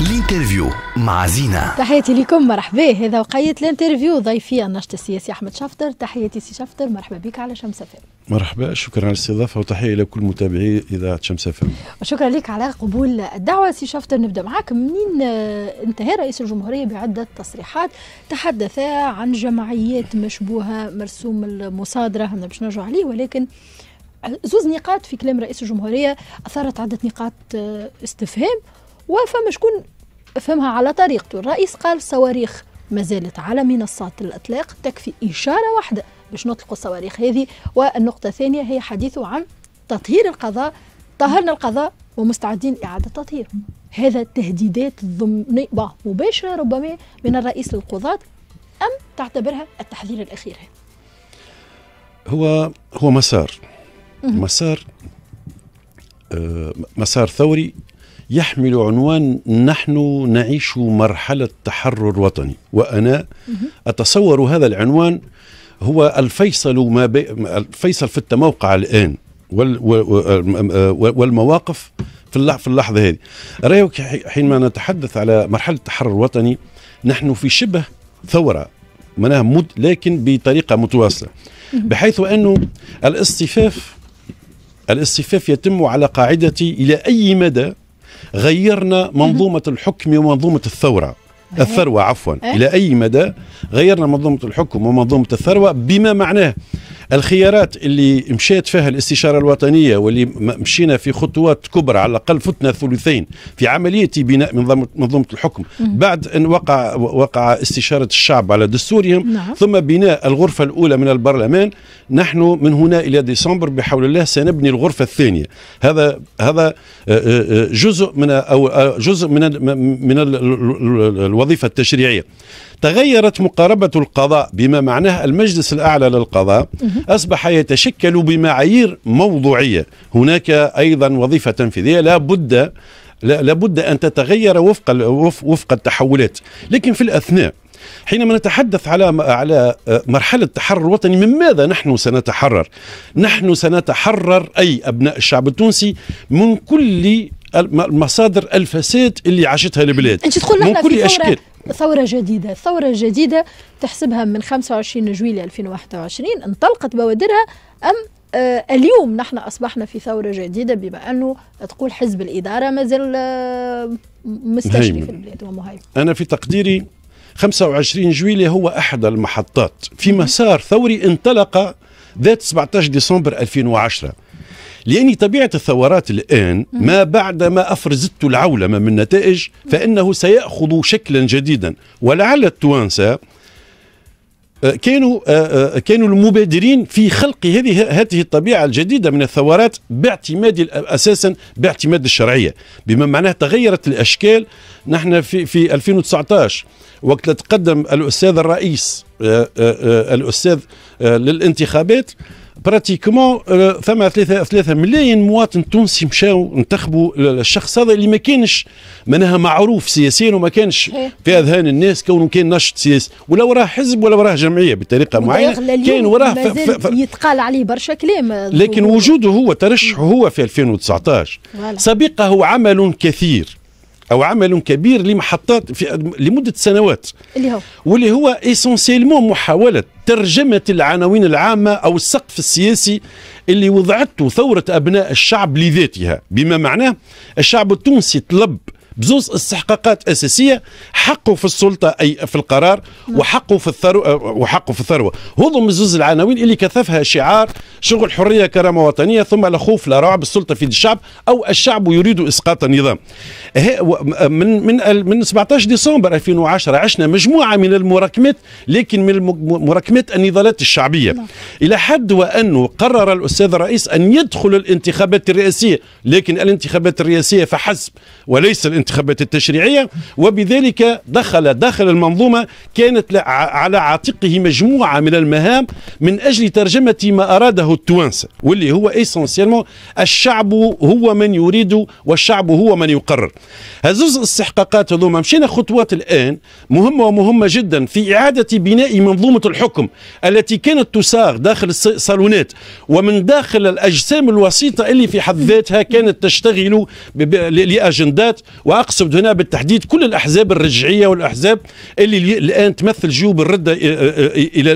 الانترفيو مع زينة تحياتي لكم مرحبا هذا وقاية الانترفيو ضيفي الناشط السياسي أحمد شفتر تحياتي سي شفتر مرحبا بك على شمس فام مرحبا شكرا على الاستضافة وتحية إلى كل متابعي إذاعة شمس فام وشكرا لك على قبول الدعوة سي شفتر نبدأ معك منين آه، انتهى رئيس الجمهورية بعدة تصريحات تحدث عن جمعيات مشبوهة مرسوم المصادرة باش نرجع عليه ولكن زوز نقاط في كلام رئيس الجمهورية أثارت عدة نقاط آه، استفهام وفما شكون فهمها على طريقته الرئيس قال صواريخ ما زالت على منصات الإطلاق تكفي إشارة واحدة باش نطلقوا الصواريخ هذه والنقطة الثانية هي حديثه عن تطهير القضاء طهرنا القضاء ومستعدين إعادة تطهيره هذا تهديدات ضمنية مباشرة ربما من الرئيس للقضاة أم تعتبرها التحذير الأخير هو هو مسار مسار آه، مسار ثوري يحمل عنوان نحن نعيش مرحلة تحرر وطني وأنا أتصور هذا العنوان هو الفيصل ما بي... الفيصل في التموقع الآن وال... والمواقف في اللحظة هذه رأيك حينما نتحدث على مرحلة التحرر الوطني نحن في شبه ثورة معناها مد... لكن بطريقة متواصلة بحيث أنه الاصطفاف الاصطفاف يتم على قاعدة إلى أي مدى غيرنا منظومه الحكم ومنظومه الثوره الثروة عفوا إيه؟ إلى أي مدى غيرنا منظومة الحكم ومنظومة الثروة بما معناه الخيارات اللي مشات فيها الاستشاره الوطنيه واللي مشينا في خطوات كبرى على الاقل فتنا ثلثين في عمليه بناء منظومه الحكم بعد ان وقع وقع استشاره الشعب على دستورهم نعم. ثم بناء الغرفه الاولى من البرلمان نحن من هنا الى ديسمبر بحول الله سنبني الغرفه الثانيه هذا هذا آه، آه، آه، جزء من او جزء من من الوظيفه التشريعيه تغيرت مقاربه القضاء بما معناه المجلس الاعلى للقضاء أصبح يتشكل بمعايير موضوعية هناك أيضا وظيفة تنفيذية لا بد لابد ان تتغير وفق وفق التحولات لكن في الاثناء حينما نتحدث على على آه، مرحله التحرر الوطني من ماذا نحن سنتحرر نحن سنتحرر اي ابناء الشعب التونسي من كل مصادر الفساد اللي عاشتها البلاد انت تقول من كل اشكال ثورة جديدة ثورة جديدة تحسبها من 25 جويلية 2021 انطلقت بوادرها أم آه اليوم نحن أصبحنا في ثورة جديدة بما أنه تقول حزب الإدارة مازال آه مستشفي في البلاد ومهيمن أنا في تقديري 25 جويلية هو أحد المحطات في مسار ثوري انطلق ذات 17 ديسمبر 2010 لأن طبيعة الثورات الآن ما بعد ما أفرزته العولمة من نتائج فإنه سيأخذ شكلا جديدا ولعل التوانسة آه، كانوا آه، آه، كانوا المبادرين في خلق هذه هذه الطبيعه الجديده من الثورات باعتماد اساسا باعتماد الشرعيه بما معناه تغيرت الاشكال نحن في في 2019 وقت تقدم الاستاذ الرئيس الاستاذ للانتخابات براتيكمون ثم ثلاثة ثلاثة ملايين مواطن تونسي مشاو انتخبوا الشخص هذا اللي ما كانش معناها معروف سياسيا وما كانش في اذهان الناس كونه كان نشط سياسي ولا وراه حزب ولا وراه جمعيه بطريقه معينه كان وراه ف... ف... ف... يتقال عليه برشا كلام لكن وجوده هو ترشحه هو في 2019 سبقه عمل كثير او عمل كبير لمحطات في لمده سنوات اللي هو واللي هو اسونسيلمون محاوله ترجمه العناوين العامه او السقف السياسي اللي وضعته ثوره ابناء الشعب لذاتها بما معناه الشعب التونسي طلب بزوز استحقاقات اساسيه حقه في السلطه اي في القرار نعم. وحقه في الثروه وحقه في الثروه هذو زوز العناوين اللي كثفها شعار شغل حريه كرامه وطنيه ثم لا خوف لا رعب السلطه في الشعب او الشعب يريد اسقاط النظام من من من 17 ديسمبر 2010 عشنا مجموعه من المراكمات لكن من مراكمات النضالات الشعبيه نعم. الى حد وانه قرر الاستاذ الرئيس ان يدخل الانتخابات الرئاسيه لكن الانتخابات الرئاسيه فحسب وليس الانتخابات التشريعية وبذلك دخل داخل المنظومة كانت على عاتقه مجموعة من المهام من أجل ترجمة ما أراده التوانسة واللي هو إيسانسيالمون الشعب هو من يريد والشعب هو من يقرر هزوز استحقاقات هذوما مشينا خطوات الآن مهمة ومهمة جدا في إعادة بناء منظومة الحكم التي كانت تساغ داخل الصالونات ومن داخل الأجسام الوسيطة اللي في حد ذاتها كانت تشتغل لأجندات واقصد هنا بالتحديد كل الاحزاب الرجعيه والاحزاب اللي الان تمثل جيوب الرده آه، آه، آه، الى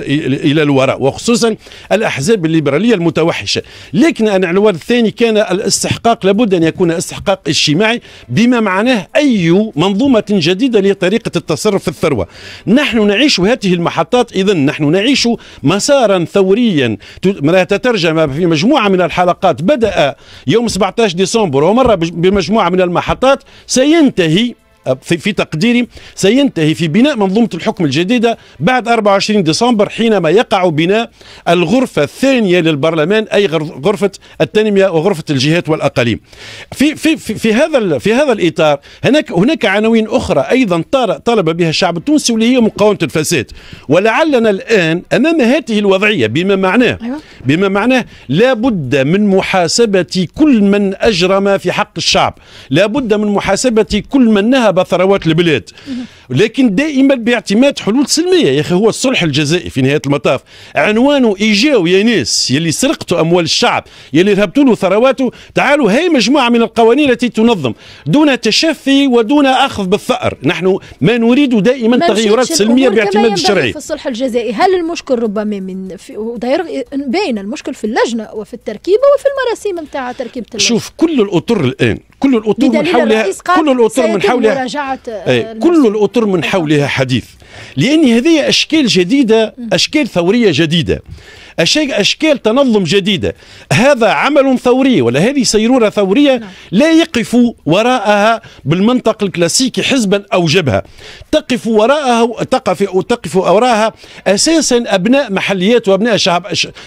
الى الوراء وخصوصا الاحزاب الليبراليه المتوحشه لكن انا العنوان الثاني كان الاستحقاق لابد ان يكون استحقاق اجتماعي بما معناه اي منظومه جديده لطريقه التصرف في الثروه نحن نعيش هذه المحطات اذا نحن نعيش مسارا ثوريا تترجم في مجموعه من الحلقات بدا يوم 17 ديسمبر ومر بمجموعه من المحطات سي سينتهي في تقديري سينتهي في بناء منظومة الحكم الجديدة بعد 24 ديسمبر حينما يقع بناء الغرفة الثانية للبرلمان أي غرفة التنمية وغرفة الجهات والأقاليم في في في, في هذا في هذا الإطار هناك هناك عناوين أخرى أيضا طلب بها الشعب التونسي واللي هي مقاومة الفساد ولعلنا الآن أمام هذه الوضعية بما معناه أيوة. بما معناه لابد من محاسبة كل من أجرم في حق الشعب لابد من محاسبة كل من نهب ثروات البلاد لكن دائما باعتماد حلول سلميه يا اخي هو الصلح الجزائي في نهايه المطاف عنوانه ايجاو يا ناس يلي سرقتوا اموال الشعب يلي ذهبتوا له ثرواته تعالوا هاي مجموعه من القوانين التي تنظم دون تشفي ودون اخذ بالثأر نحن ما نريد دائما تغيرات سلميه باعتماد الشرعي في الصلح الجزائي هل المشكل ربما من داير باين المشكل في اللجنه وفي التركيبه وفي المراسيم نتاع تركيبه اللجنه شوف كل الاطر الان كل الاطر من حولها كل الاطر من حولها إيه، كل الاطر يطر من حولها حديث لأن هذه أشكال جديدة أشكال ثورية جديدة أشكال تنظم جديدة هذا عمل ثوري ولا هذه سيرورة ثورية نعم. لا يقف وراءها بالمنطق الكلاسيكي حزبا أو جبهة تقف وراءها تقف تقف وراءها أساسا أبناء محليات وأبناء شعب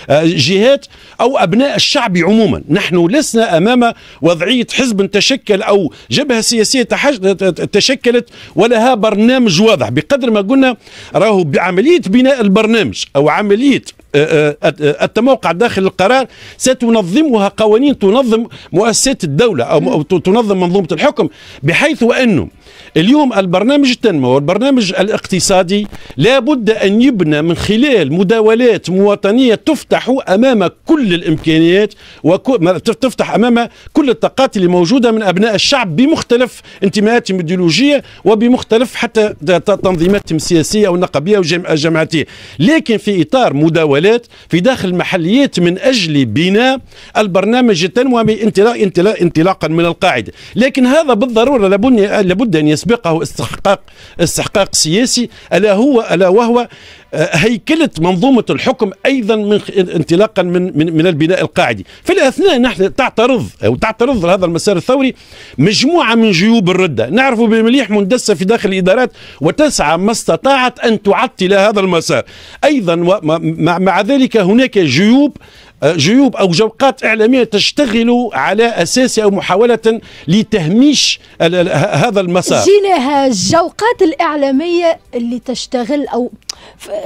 آه، جهات أو أبناء الشعب عموما نحن لسنا أمام وضعية حزب تشكل أو جبهة سياسية تشكلت ولها برنامج واضح بقدر ما قلنا قلنا راهو بعمليه بناء البرنامج او عمليه آه، آه، آه، التموقع داخل القرار ستنظمها قوانين تنظم مؤسسات الدولة أو تنظم منظومة الحكم بحيث أنه اليوم البرنامج التنموي والبرنامج الاقتصادي لابد أن يبنى من خلال مداولات مواطنية تفتح أمام كل الإمكانيات وتفتح أمام كل الطاقات اللي موجودة من أبناء الشعب بمختلف انتماءاتهم الإيديولوجية وبمختلف حتى تنظيماتهم السياسية والنقبية والجماعاتية لكن في إطار مداولات في داخل المحليات من أجل بناء البرنامج التنموي انطلاقا من القاعدة لكن هذا بالضرورة لابد أن يسبقه استحقاق استحقاق سياسي الا هو الا وهو آه، هيكله منظومه الحكم ايضا من انطلاقا من من, من البناء القاعدي في الاثناء نحن تعترض او تعترض هذا المسار الثوري مجموعه من جيوب الرده نعرف بمليح مندسه في داخل الادارات وتسعى ما استطاعت ان تعطل هذا المسار ايضا مع ذلك هناك جيوب جيوب أو جوقات إعلامية تشتغل على أساس أو محاولة لتهميش هذا المسار جينا الجوقات الإعلامية اللي تشتغل أو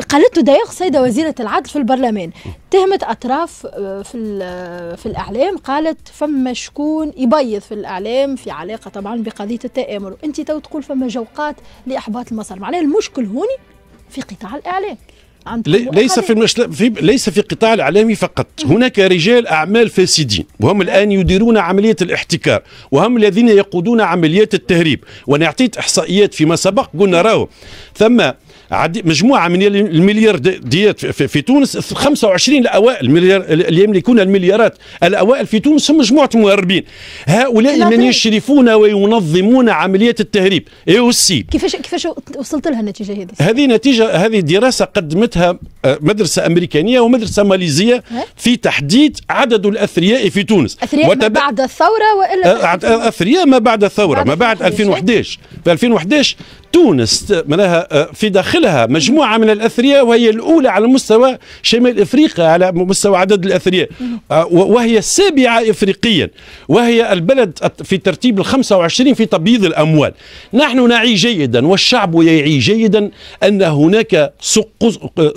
قالته دقيق سيدة وزيرة العدل في البرلمان تهمت أطراف آه، في, آه، في الإعلام قالت فما شكون يبيض في الإعلام في علاقة طبعا بقضية التآمر وأنت تو تقول فما جوقات لإحباط المسار معناها المشكل هوني في قطاع الإعلام ليس في المشل... في... ليس في قطاع الاعلامي فقط هناك رجال اعمال فاسدين وهم الان يديرون عمليه الاحتكار وهم الذين يقودون عمليات التهريب وانا اعطيت احصائيات فيما سبق قلنا راهو ثم مجموعه من المليارديات في تونس 25 الاوائل المليار اللي يملكون المليارات الاوائل في تونس هم مجموعه مهربين هؤلاء من طيب. يشرفون وينظمون عمليه التهريب اي والسي كيفاش كيفاش وصلت لها النتيجه هذه هذه نتيجه هذه دراسه قدمتها آه، مدرسه امريكانيه ومدرسه ماليزيه في تحديد عدد الاثرياء في تونس اثرياء وتب... ما بعد الثوره والا آه، اثرياء ما بعد الثوره ما بعد 2011 في 2011 تونس معناها آه، في داخلها مجموعه من الاثرياء وهي الاولى على مستوى شمال افريقيا على مستوى عدد الاثرياء آه، وهي السابعه افريقيا وهي البلد في ترتيب ال 25 في تبييض الاموال نحن نعي جيدا والشعب يعي جيدا ان هناك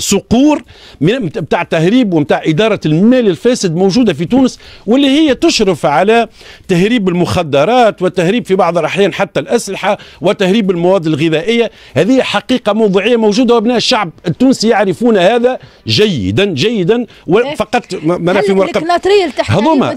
صقور بتاع تهريب ومتاع اداره المال الفاسد موجوده في تونس واللي هي تشرف على تهريب المخدرات وتهريب في بعض الاحيان حتى الاسلحه وتهريب المواد الغذائيه الغذائية هذه حقيقة موضوعية موجودة وأبناء الشعب التونسي يعرفون هذا جيدا جيدا إيه. فقط ما في مرقب هذوما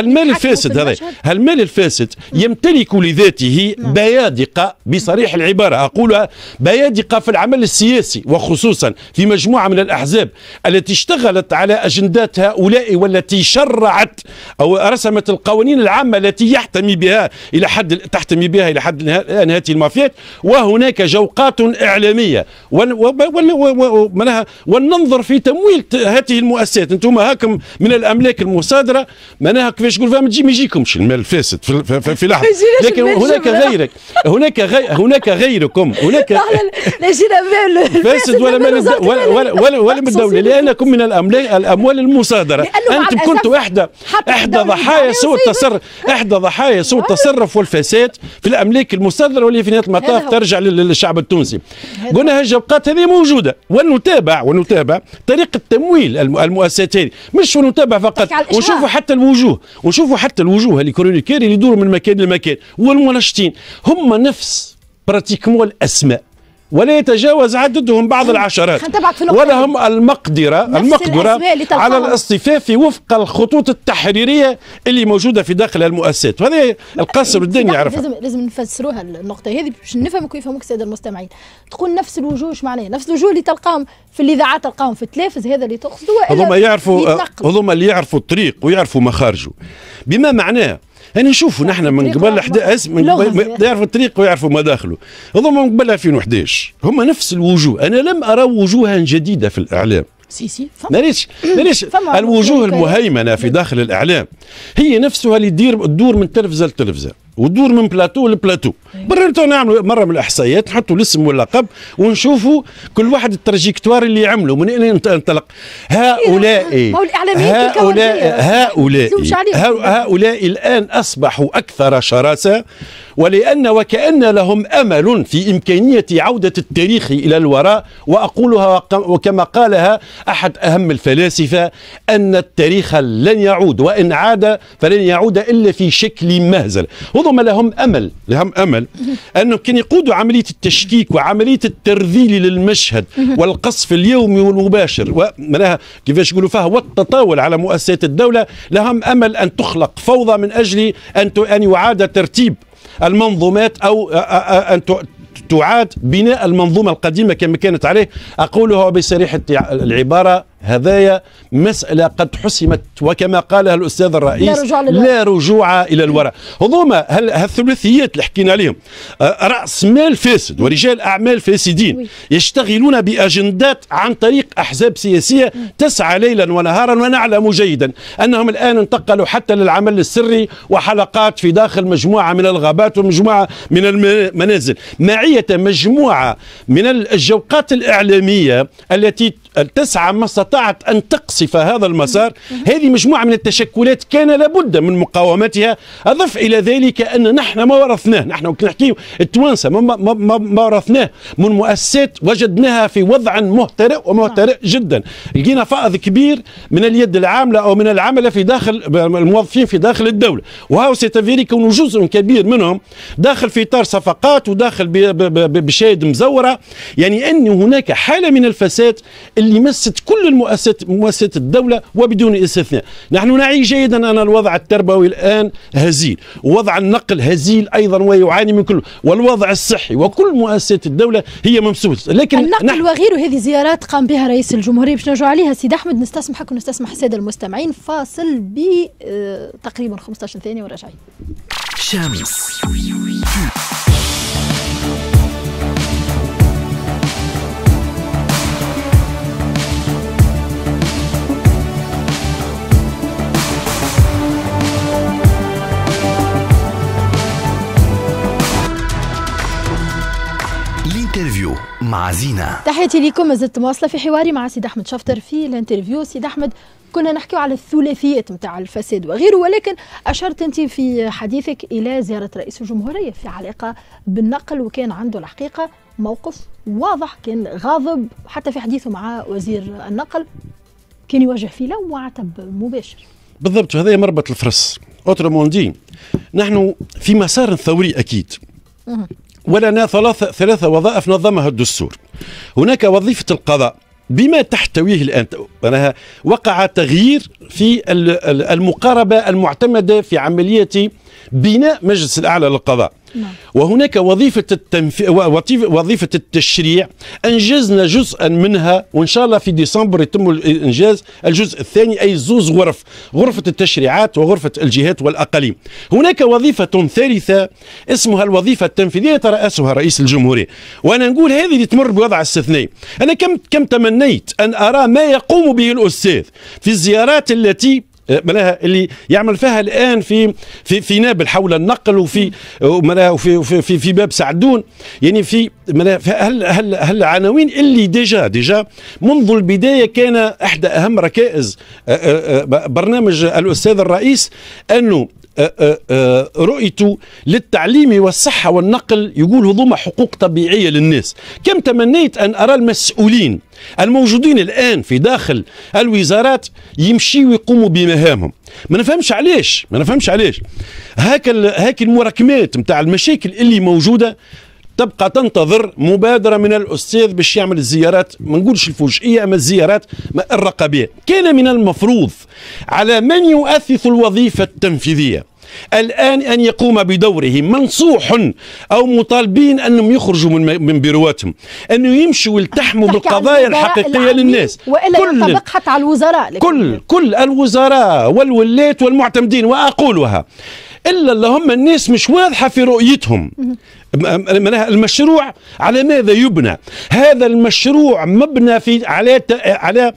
المال الفاسد هذا هل المال الفاسد يمتلك لذاته نعم. بيادقة بصريح العبارة أقولها بيادقة في العمل السياسي وخصوصا في مجموعة من الأحزاب التي اشتغلت على أجندات هؤلاء والتي شرعت أو رسمت القوانين العامة التي يحتمي بها إلى حد تحتمي بها إلى حد نهاية المافيات وهناك جوقات إعلامية ولننظر في تمويل هذه المؤسسات أنتم هاكم من الأملاك المصادرة معناها كيفاش نقول فيها ما يجيكمش المال الفاسد في, في لحظة لكن هناك غيرك هناك غي... هناك غيركم هناك فاسد ولا مال ولا ولا, ولا من الدولة لأنكم من الأملاك الأموال المصادرة أنتم كنتوا إحدى إحدى ضحايا سوء التصرف إحدى ضحايا سوء التصرف والفساد في الأملاك المصادرة واللي في نهاية المطاف الاهداف ترجع للشعب التونسي قلنا هالجبقات هذه موجوده ونتابع ونتابع طريقه تمويل المؤسسات هذه مش ونتابع طيب، فقط ونشوفوا حتى الوجوه ونشوفوا حتى الوجوه كرونيكير اللي يدوروا من مكان لمكان والمنشطين هم نفس براتيكمون الاسماء ولا يتجاوز عددهم بعض العشرات ولهم المقدرة المقدرة على الاصطفاف وفق الخطوط التحريرية اللي موجودة في داخل المؤسسات وهذا القاسم الدنيا يعرفها لازم لازم نفسروها النقطة هذه باش نفهم كيف يفهموك السادة المستمعين تقول نفس الوجوه اش معناها نفس الوجوه اللي تلقاهم في الاذاعات تلقاهم في التلفز هذا اللي تقصده هذوما يعرفوا هذوما اللي يعرفوا الطريق ويعرفوا مخارجه بما معناه انا نشوفوا نحن من قبل حد... من قبل يعرفوا الطريق ويعرفوا مداخله هذوما من قبل 2011 هما نفس الوجوه انا لم ارى وجوها جديده في الاعلام سي سي معليش الوجوه المهيمنه في داخل الاعلام هي نفسها اللي تدور من تلفزه لتلفزه ودور من بلاتو لبلاتو إيه. بررتو نعملوا مره من الاحصائيات نحطوا الاسم واللقب ونشوفوا كل واحد التراجيكتوار اللي عمله من اين انطلق إيه، هؤلاء هؤلاء هؤلاء هؤلاء الان اصبحوا اكثر شراسه ولأن وكأن لهم أمل في إمكانية عودة التاريخ إلى الوراء وأقولها وكما قالها أحد أهم الفلاسفة أن التاريخ لن يعود وإن عاد فلن يعود إلا في شكل مهزل هذوما لهم أمل لهم أمل أنه كان يقودوا عملية التشكيك وعملية الترذيل للمشهد والقصف اليومي والمباشر ومعناها كيفاش يقولوا فيها والتطاول على مؤسسات الدولة لهم أمل أن تخلق فوضى من أجل أن أن يعاد ترتيب المنظومات أو أن تعاد بناء المنظومة القديمة كما كانت عليه أقولها بصريح العبارة هذايا مسألة قد حسمت وكما قالها الأستاذ الرئيس لا رجوع, لا رجوع إلى الوراء هذوما هالثلاثيات اللي حكينا عليهم آه، رأس مال فاسد ورجال أعمال فاسدين يشتغلون بأجندات عن طريق أحزاب سياسية تسعى ليلا ونهارا ونعلم جيدا أنهم الآن انتقلوا حتى للعمل السري وحلقات في داخل مجموعة من الغابات ومجموعة من المنازل معية مجموعة من الجوقات الإعلامية التي التسعة ما استطاعت أن تقصف هذا المسار هذه مجموعة من التشكلات كان لابد من مقاومتها أضف إلى ذلك أن نحن ما ورثناه نحن نحكي التوانسة ما, ما, ما, ما ورثناه من مؤسسات وجدناها في وضع مهترئ ومهترئ جدا لقينا فائض كبير من اليد العاملة أو من العملة في داخل الموظفين في داخل الدولة وهو ستفيري كون جزء كبير منهم داخل في إطار صفقات وداخل بشاهد مزورة يعني أن هناك حالة من الفساد اللي مست كل المؤسسات مؤسسات الدوله وبدون استثناء نحن نعي جيدا ان الوضع التربوي الان هزيل ووضع النقل هزيل ايضا ويعاني من كل والوضع الصحي وكل مؤسسات الدوله هي ممسوسه لكن النقل نحن وغيره هذه زيارات قام بها رئيس الجمهوريه باش نرجعوا عليها سيد احمد نستسمحك ونستسمح الساده المستمعين فاصل ب آه، تقريبا 15 ثانيه ورجعي شمس مع زينة تحياتي لكم زدت مواصلة في حواري مع سيد أحمد شفتر في الانترفيو سيد أحمد كنا نحكيو على الثلاثيات نتاع الفساد وغيره ولكن أشرت أنت في حديثك إلى زيارة رئيس الجمهورية في علاقة بالنقل وكان عنده الحقيقة موقف واضح كان غاضب حتى في حديثه مع وزير النقل كان يوجه فيه لو وعتب مباشر بالضبط هذا مربط الفرس أوترا موندي نحن في مسار ثوري اكيد ولنا ثلاثة, ثلاثة وظائف نظمها الدستور هناك وظيفة القضاء بما تحتويه الآن وقع تغيير في المقاربة المعتمدة في عملية بناء مجلس الأعلى للقضاء نعم. وهناك وظيفة التنف... وظيفة التشريع أنجزنا جزءا منها وإن شاء الله في ديسمبر يتم إنجاز الجزء الثاني أي زوز غرف غرفة التشريعات وغرفة الجهات والأقاليم هناك وظيفة ثالثة اسمها الوظيفة التنفيذية يترأسها رئيس الجمهورية وأنا نقول هذه اللي تمر بوضع استثنائي أنا كم كم تمنيت أن أرى ما يقوم به الأستاذ في الزيارات التي إيه، معناها اللي يعمل فيها الان في في في نابل حول النقل وفي ملاها وفي في, في, في باب سعدون يعني في معناها هل هل هل عناوين اللي ديجا ديجا منذ البدايه كان احدى اهم ركائز آه، آه، آه، برنامج الاستاذ الرئيس انه أه، أه، أه، رؤيته للتعليم والصحة والنقل يقول هذوما حقوق طبيعية للناس كم تمنيت أن أرى المسؤولين الموجودين الآن في داخل الوزارات يمشي ويقوموا بمهامهم ما نفهمش علاش ما نفهمش علاش هاك هاك المراكمات نتاع المشاكل اللي موجودة تبقى تنتظر مبادره من الاستاذ باش يعمل إيه الزيارات ما نقولش الفوجئيه اما الزيارات الرقابيه كان من المفروض على من يؤثث الوظيفه التنفيذيه الآن أن يقوم بدوره منصوح أو مطالبين أنهم يخرجوا من من بيرواتهم أنه يمشوا يلتحموا بالقضايا الحقيقية للناس وإلا كل ينطبق على الوزراء كل كل الوزراء والولاة والمعتمدين وأقولها إلا اللهم الناس مش واضحة في رؤيتهم المشروع على ماذا يبنى هذا المشروع مبنى في على على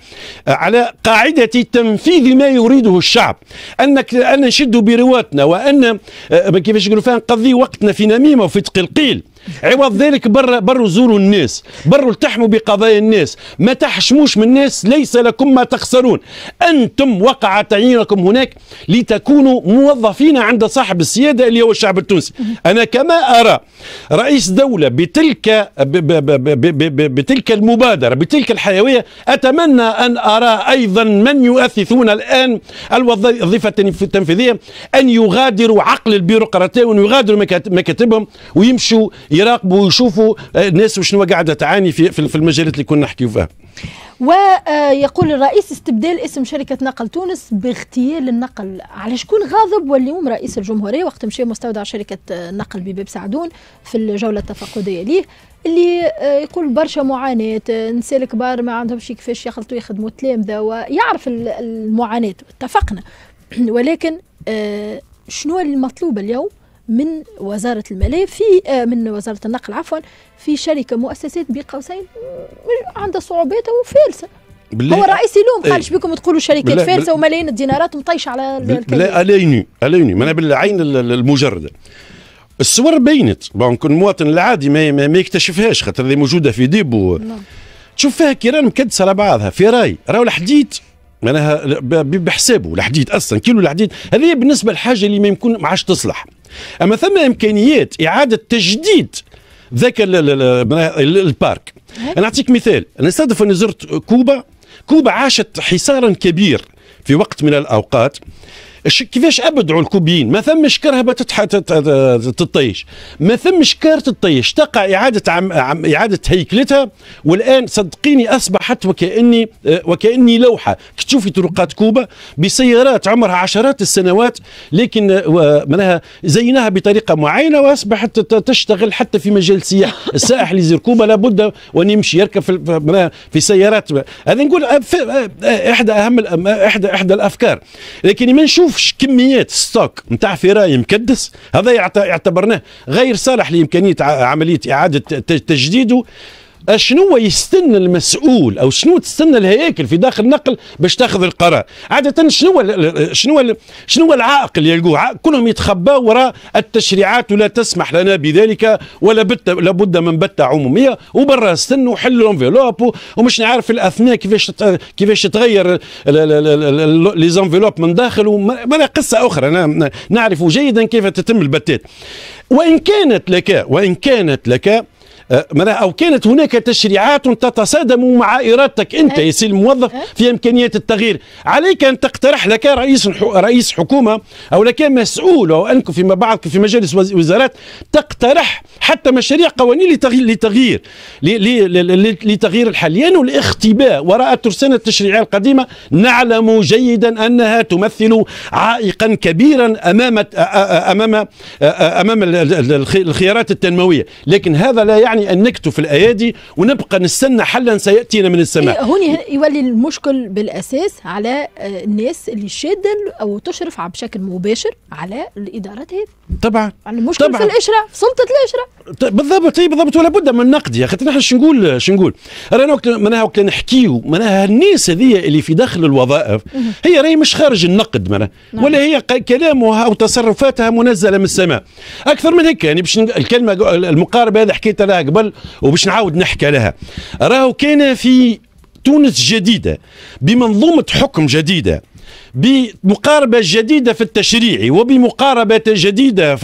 على قاعده تنفيذ ما يريده الشعب انك ان نشد برواتنا وان آه، كيفاش يقولوا فيها نقضي وقتنا في نميمه وفي تقلقيل عوض ذلك بر بروا زوروا الناس بروا التحموا بقضايا الناس ما تحشموش من الناس ليس لكم ما تخسرون أنتم وقع تعيينكم هناك لتكونوا موظفين عند صاحب السيادة اللي هو الشعب التونسي أنا كما أرى رئيس دولة بتلك بتلك المبادرة بتلك الحيوية أتمنى أن أرى أيضا من يؤثثون الآن الوظيفة التنفيذية أن يغادروا عقل البيروقراطية وأن يغادروا مكاتبهم ويمشوا يراقبوا ويشوفوا آه، الناس وشنو قاعده تعاني في في المجالات اللي كنا نحكيو فيها ويقول آه، الرئيس استبدال اسم شركة نقل تونس باغتيال النقل على شكون غاضب واليوم رئيس الجمهورية وقت مشى مستودع شركة آه، نقل بباب سعدون في الجولة التفقدية ليه اللي يقول برشا معاناة نساء الكبار ما عندهمش كيفاش يخلطوا يخدموا تلامذة ويعرف المعاناة اتفقنا ولكن شنو المطلوب اليوم من وزاره الماليه في آه، من وزاره النقل عفوا في شركه مؤسسات بين قوسين عندها صعوبات وفالسة بالله هو الرئيس يلوم قالش إيه. بكم تقولوا شركات فالسة وملايين الدينارات مطيشه على لا عليني اليني معناها بالعين المجرده الصور بينت بون دونك مواطن العادي ما, ما, يكتشفهاش خاطر هذه موجوده في ديبو تشوف نعم. فيها كيران مكدسه على بعضها في راي راهو الحديد معناها بحسابه الحديد اصلا كيلو الحديد هذه بالنسبه للحاجه اللي ما يمكن ما عادش تصلح اما ثم امكانيات اعاده تجديد ذاك البارك انا نعطيك مثال انا استهدف اني زرت كوبا كوبا عاشت حصارا كبير في وقت من الاوقات كيفاش ابدعوا الكوبيين ما ثمش كرهبه تطيش ما ثمش كار تطيش تقع اعاده عم عم اعاده هيكلتها والان صدقيني اصبحت وكاني آه، وكاني لوحه تشوفي طرقات كوبا بسيارات عمرها عشرات السنوات لكن آه، معناها زيناها بطريقه معينه واصبحت تشتغل حتى في مجال السياح السائح اللي يزور كوبا لابد وان يمشي يركب في, في سيارات هذا نقول آه، احدى اهم احدى احدى الافكار لكن ما نشوف تشوفش كميات ستوك نتاع فيراي مكدس هذا يعتبرناه غير صالح لامكانيه عمليه اعاده تجديده شنو يستنى المسؤول او شنو تستنى الهياكل في داخل النقل باش تاخذ القرار عاده شنو شنو شنو العائق اللي يلقوه كلهم يتخباوا وراء التشريعات ولا تسمح لنا بذلك ولا بت لابد من بته عموميه وبرا استنوا حلوا الانفلوب ومش نعرف الاثناء كيفاش كيفاش تغير لي زانفلوب من داخل وما قصه اخرى انا نعرف جيدا كيف تتم البتات وان كانت لك وان كانت لك أه، أو كانت هناك تشريعات تتصادم مع إرادتك أنت أه؟ يا سي الموظف أه؟ في إمكانيات التغيير عليك أن تقترح لك رئيس رئيس حكومة أو لك مسؤول أو أنكم فيما بعد في مجالس وزارات تقترح حتى مشاريع قوانين لتغيير لتغيير الحل لأنه يعني الاختباء وراء ترسانة التشريعية القديمة نعلم جيدا أنها تمثل عائقا كبيرا أمام أمام أمام الخيارات التنموية لكن هذا لا يعني يعني أن نكتف الأيادي ونبقى نستنى حلا سيأتينا من السماء إيه، هون يولي المشكل بالأساس على آه، الناس اللي شادة أو تشرف على بشكل مباشر على الإدارات هذه طبعا يعني المشكل طبعا. في الإشرة في سلطة الإشرة بالضبط هي إيه، بالضبط ولا بد من نقد يا خاطر نحن شنو نقول شنو نقول رانا وقت معناها وقت نحكيو معناها الناس هذه اللي في داخل الوظائف هي راهي مش خارج النقد معناها نعم. ولا هي كلامها وتصرفاتها منزله من السماء اكثر من هيك يعني باش الكلمه المقاربه هذه حكيتها لها قبل وباش نعاود نحكي لها راهو كان في تونس جديدة بمنظومة حكم جديدة بمقاربة جديدة في التشريع وبمقاربة جديدة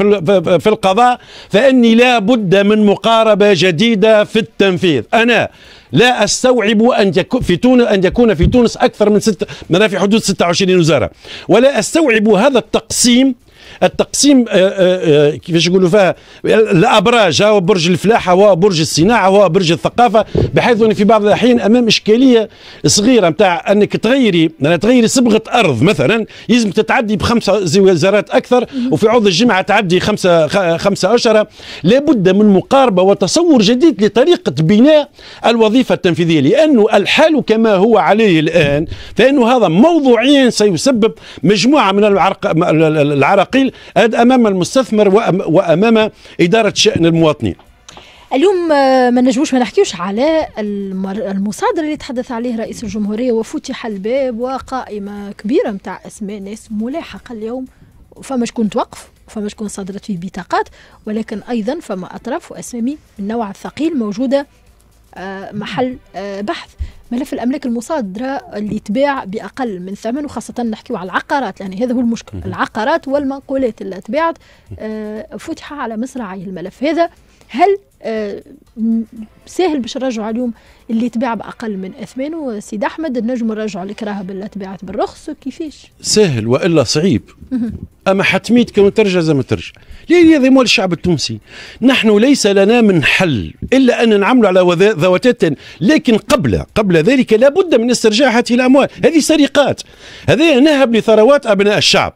في القضاء فأني لا بد من مقاربة جديدة في التنفيذ أنا لا استوعب ان يكون في تونس ان يكون في تونس اكثر من ست في حدود 26 وزاره ولا استوعب هذا التقسيم التقسيم آه، آه، آه، كيفاش يقولوا فيها الابراج هو برج الفلاحه هو برج الصناعه هو برج الثقافه بحيث ان في بعض الاحيان امام اشكاليه صغيره نتاع انك تغيري يعني تغيري صبغه ارض مثلا يلزم تتعدي بخمسه وزارات اكثر وفي عوض الجمعه تعدي خمسه خمسه عشره لابد من مقاربه وتصور جديد لطريقه بناء الوظيفه التنفيذيه لانه الحال كما هو عليه الان فانه هذا موضوعيا سيسبب مجموعه من العرق العراقيل الجميل هذا أمام المستثمر وأمام إدارة شأن المواطنين اليوم آه، ما نجموش ما نحكيوش على المصادر اللي تحدث عليه رئيس الجمهوريه وفتح الباب وقائمه كبيره نتاع اسماء ناس ملاحقه اليوم فما شكون توقف فما شكون صدرت في بطاقات ولكن ايضا فما اطراف واسامي من نوع الثقيل موجوده آه، محل آه، بحث ملف الاملاك المصادره اللي تباع باقل من ثمن وخاصه نحكيو على العقارات لان هذا هو المشكل العقارات والمنقولات اللي تباعت آه، فتح على مصراعي الملف هذا هل آه، ساهل باش نرجعوا اليوم اللي تباع باقل من اثمانه سيد احمد نجم نرجعوا لك راه باللي تباعت بالرخص وكيفاش ساهل والا صعيب اما حتميت كون ترجع زي ما ترجع ليه هذا مول الشعب التونسي نحن ليس لنا من حل الا ان نعملوا على ذواتات لكن قبل قبل ذلك لا بد من استرجاع هذه الاموال هذه سرقات هذا نهب لثروات ابناء الشعب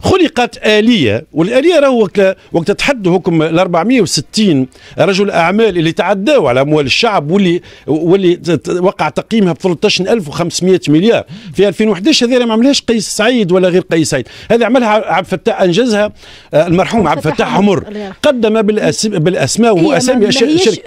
خلقت اليه والاليه راهو وقت تحدوا حكم ال 460 رجل رجل اعمال اللي تعداوا على اموال الشعب واللي واللي وقع تقييمها ب 13500 مليار في 2011 هذه ما عملهاش قيس سعيد ولا غير قيس سعيد هذه عملها عبد الفتاح انجزها آه، المرحوم عبد الفتاح حمر قدم بالاسماء واسامي شركه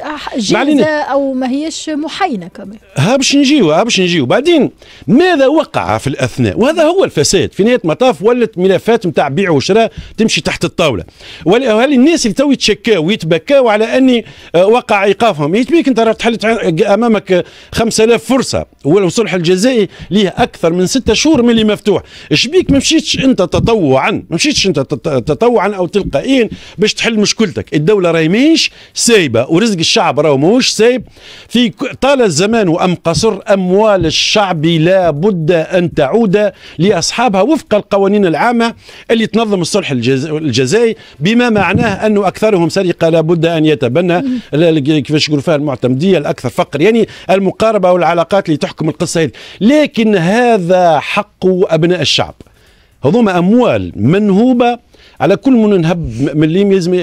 ما او ما هيش محاينه كمان ها باش نجيو ها باش نجيو بعدين ماذا وقع في الاثناء وهذا هو الفساد في نهايه المطاف ولت ملفات نتاع بيع وشراء تمشي تحت الطاوله وهل الناس اللي تو يتشكاو ويتبكاو على اني آه، وقع ايقافهم يتبيك انت راه تحلت امامك 5000 فرصه والصلح الجزائي ليه اكثر من ستة شهور من اللي مفتوح بيك ما مشيتش انت تطوعا ما مشيتش انت تطوعا او تلقائيا باش تحل مشكلتك الدوله راهي ماهيش سايبه ورزق الشعب راهو ماهوش سايب في طال الزمان وام قصر اموال الشعب لا بد ان تعود لاصحابها وفق القوانين العامه اللي تنظم الصلح الجزائي بما معناه انه اكثرهم سرقه لا بد ان يتبنى كيفاش يقولوا فيها المعتمديه الاكثر فقر يعني المقاربه والعلاقات اللي تحكم القصه هذه لكن هذا حق ابناء الشعب هذوما اموال منهوبه على كل من نهب من اللي يلزم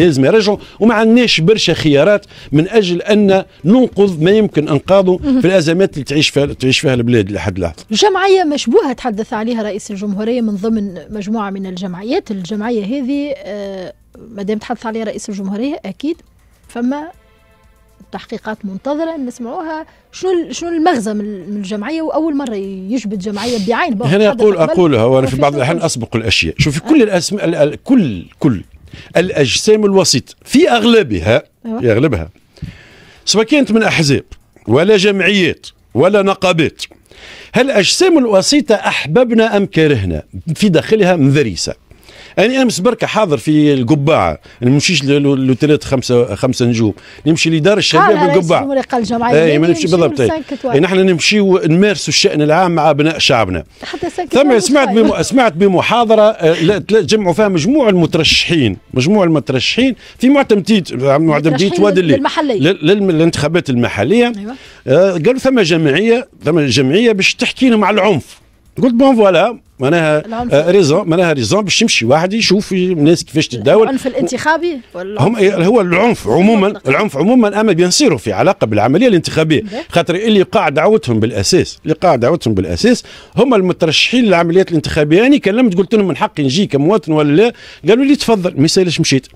يلزم يرجعوا وما عندناش برشا خيارات من اجل ان ننقذ ما يمكن انقاذه في الازمات اللي تعيش فيها تعيش فيها البلاد لحد الان. جمعيه مشبوهه تحدث عليها رئيس الجمهوريه من ضمن مجموعه من الجمعيات، الجمعيه هذه آه، ما دام تحدث عليها رئيس الجمهوريه اكيد فما تحقيقات منتظره نسمعوها شنو شنو المغزى من الجمعيه واول مره يجبد جمعيه بعين هنا اقول اقولها وانا في بعض الاحيان اسبق الاشياء شوف آه. كل الاسماء كل كل الاجسام الوسيط في اغلبها أيوة. في اغلبها سواء كانت من احزاب ولا جمعيات ولا نقابات هل الاجسام الوسيطه احببنا ام كرهنا في داخلها مدرسه انا امس بركه حاضر في القبعه انا نمشيش لوتيلات خمسه خمسه نجوم نمشي لدار الشباب القباعه اي إيه، ما نمشي بالضبط إيه، نحن نمشيو نمارسوا الشان العام مع ابناء شعبنا ثم سمعت بم... سمعت بمحاضره آه، جمعوا فيها مجموع المترشحين مجموع المترشحين في معتمديه معتمديه وادي الليل للانتخابات المحليه أيوة. آه، قالوا ثم جمعيه ثم جمعيه باش تحكي لهم على العنف قلت بون فوالا معناها ريزون آه، معناها ريزون باش يمشي واحد يشوف الناس كيفاش تتداول العنف الانتخابي هم هو العنف عموما العنف عموما اما بيان في علاقه بالعمليه الانتخابيه خاطر اللي قاعد دعوتهم بالاساس اللي قاعد دعوتهم بالاساس هم المترشحين للعمليات الانتخابيه انا يعني كلمت قلت لهم من حقي نجي كمواطن ولا لا قالوا لي تفضل ما يسالش مشيت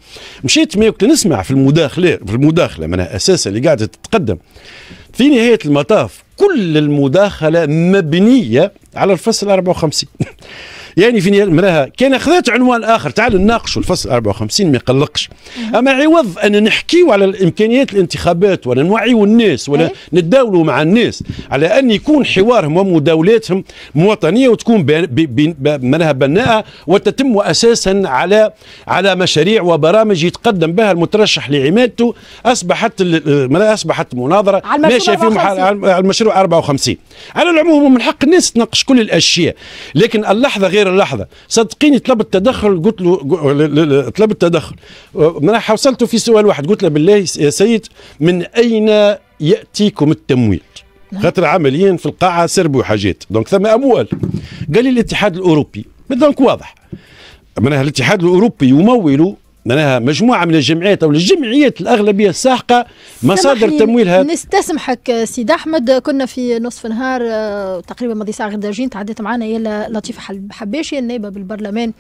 مشيت ما كنت نسمع في المداخله في المداخله معناها اساسا اللي قاعده تتقدم في نهايه المطاف كل المداخله مبنيه على الفصل 54 يعني في المراه كان خذات عنوان اخر تعال نناقشوا الفصل 54 ما يقلقش اما عوض ان نحكيو على الامكانيات الانتخابات ولا نوعيو الناس ولا إيه. نتداولوا مع الناس على ان يكون حوارهم ومداولاتهم مواطنيه وتكون معناها بناءه وتتم اساسا على على مشاريع وبرامج يتقدم بها المترشح لعمادته اصبحت اصبحت مناظره ماشيه في على المشروع 54 على العموم من حق الناس تناقش كل الاشياء لكن اللحظه غير غير اللحظه صدقيني طلب التدخل قلت له طلب التدخل ما أه، حوصلته في سؤال واحد قلت له بالله يا سيد من اين ياتيكم التمويل نعم. خاطر عمليا في القاعه سربوا حاجات دونك ثم اموال قال لي الاتحاد الاوروبي دونك واضح معناها الاتحاد الاوروبي يمول معناها مجموعه من الجمعيات او الجمعيات الاغلبيه الساحقه مصادر تمويلها نستسمحك سيد احمد كنا في نصف نهار آه، تقريبا ماضي ساعه جين تعدت معنا يلا لطيفه حباشي النائبه بالبرلمان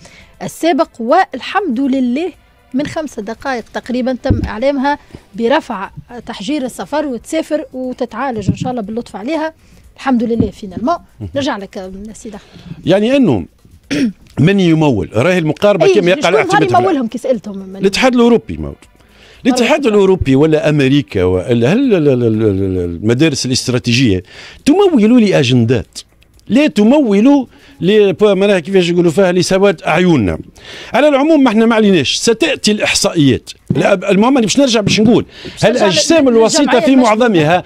السابق والحمد لله من خمسة دقائق تقريبا تم اعلامها برفع تحجير السفر وتسافر وتتعالج ان شاء الله باللطف عليها الحمد لله فينا الماء نرجع لك سيد احمد يعني انه من يمول راهي المقاربه كما يقع الاعتماد يمولهم كي سالتهم الاتحاد الاوروبي الاتحاد الاوروبي ولا امريكا ولا هل المدارس الاستراتيجيه تمول لاجندات لا تمول معناها كيفاش يقولوا فيها لسواد اعيننا على العموم ما احنا ما عليناش ستاتي الاحصائيات المهم باش نرجع باش نقول الاجسام الوسيطه في معظمها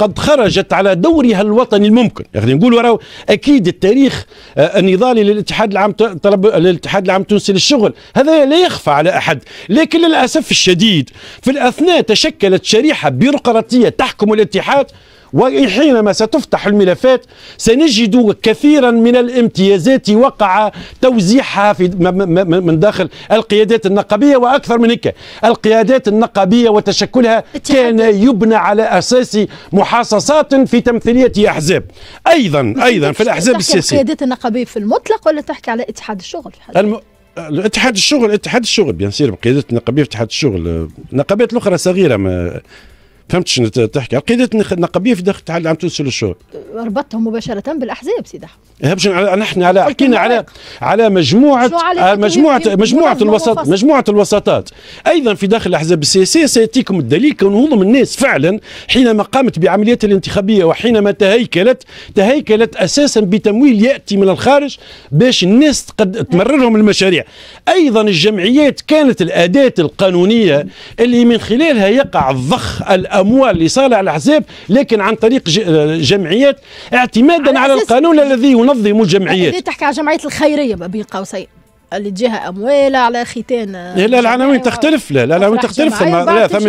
قد خرجت على دورها الوطني الممكن يعني نقول راهو اكيد التاريخ آه، النضالي للاتحاد العام طلب للاتحاد العام التونسي للشغل هذا لا يخفى على احد لكن للاسف الشديد في الاثناء تشكلت شريحه بيروقراطيه تحكم الاتحاد وحينما ستفتح الملفات سنجد كثيرا من الامتيازات وقع توزيعها في من داخل القيادات النقابيه واكثر من هيك القيادات النقابيه وتشكلها كان يبنى على اساس محاصصات في تمثيليه احزاب ايضا ايضا في الاحزاب السياسيه القيادات النقابيه في المطلق ولا تحكي على اتحاد الشغل في الم... اتحاد الشغل اتحاد الشغل بيان سير النقابيه في اتحاد الشغل النقابات الاخرى صغيره ما فهمت شنو تحكي القيادات النقابيه في داخل الاتحاد العام التونسي للشغل ربطتهم مباشره بالاحزاب سيدي احمد إيه، نحن على حكينا على على مجموعه آه، مجموعه مجموعه الوسط مجموعه الوساطات ايضا في داخل الاحزاب السياسيه سياتيكم الدليل كون هم الناس فعلا حينما قامت بعمليات الانتخابيه وحينما تهيكلت تهيكلت اساسا بتمويل ياتي من الخارج باش الناس قد تمررهم المشاريع ايضا الجمعيات كانت الاداه القانونيه اللي من خلالها يقع الضخ اموال لصالح الاحزاب لكن عن طريق جمعيات اعتمادا على, على القانون الذي ينظم الجمعيات تحكي على جمعيه الخيريه بين قوسين اللي تجيها اموال على ختان لا العناوين تختلف لا لا العناوين تختلف ثم لا ثم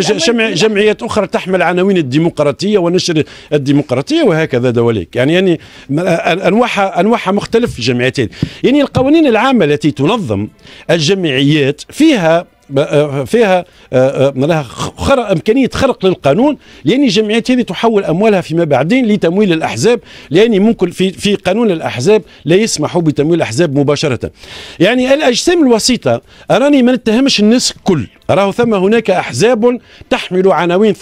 جمعيات اخرى تحمل عناوين الديمقراطيه ونشر الديمقراطيه وهكذا دواليك يعني يعني انواعها انواعها مختلف الجمعيتين يعني القوانين العامه التي تنظم الجمعيات فيها آه، فيها لها آه، آه، خرق امكانيه خرق للقانون لان الجمعيات هذه تحول اموالها فيما بعدين لتمويل الاحزاب لان ممكن في في قانون الاحزاب لا يسمح بتمويل الاحزاب مباشره. يعني الاجسام الوسيطه اراني ما نتهمش الناس الكل راهو ثم هناك أحزاب تحمل عناوين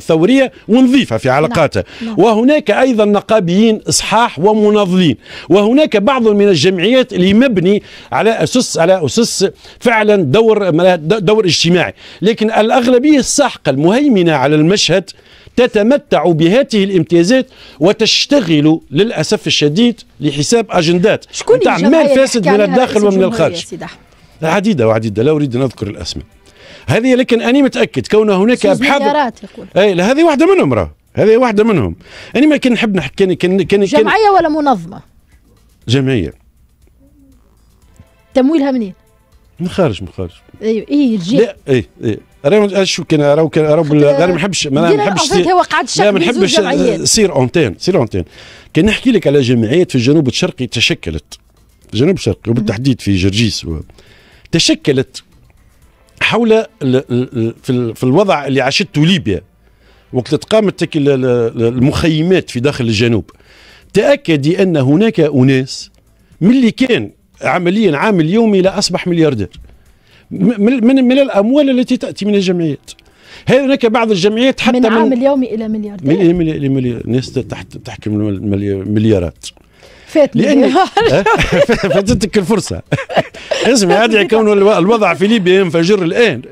ثورية ونظيفة في نعم، علاقاتها نعم. وهناك أيضا نقابيين إصحاح ومناضلين وهناك بعض من الجمعيات اللي مبني على أسس على أسس فعلا دور دور اجتماعي لكن الأغلبية الساحقة المهيمنة على المشهد تتمتع بهذه الامتيازات وتشتغل للأسف الشديد لحساب أجندات شكون فاسد من الداخل ومن الخارج عديدة وعديدة لا أريد أن أذكر الأسماء هذه لكن أنا متأكد كون هناك أبحاث أي هذه واحدة منهم راه هذه واحدة منهم أنا ما كان نحب نحكي كان كان جمعية ولا منظمة؟ جمعية تمويلها منين؟ من خارج من خارج ايوه اي الجيل لا اي اي راهو شو كان راهو كان راهو انا ما نحبش ما نحبش لا ما نحبش سير اونتين سير اونتين كان نحكي لك على جمعيات في الجنوب الشرقي تشكلت في الجنوب الشرقي وبالتحديد في جرجيس تشكلت حول في الوضع اللي عاشته ليبيا وقت تقامت المخيمات في داخل الجنوب تاكد أن هناك أناس من اللي كان عمليا عامل يومي لا أصبح ملياردير من, من الأموال التي تأتي من الجمعيات هناك بعض الجمعيات حتى من عامل يومي إلى ملياردير من إلى مليار ناس تحت تحكم المليارات فاتني فاتتك الفرصة اسمع هذا كون الوضع في ليبيا ينفجر الآن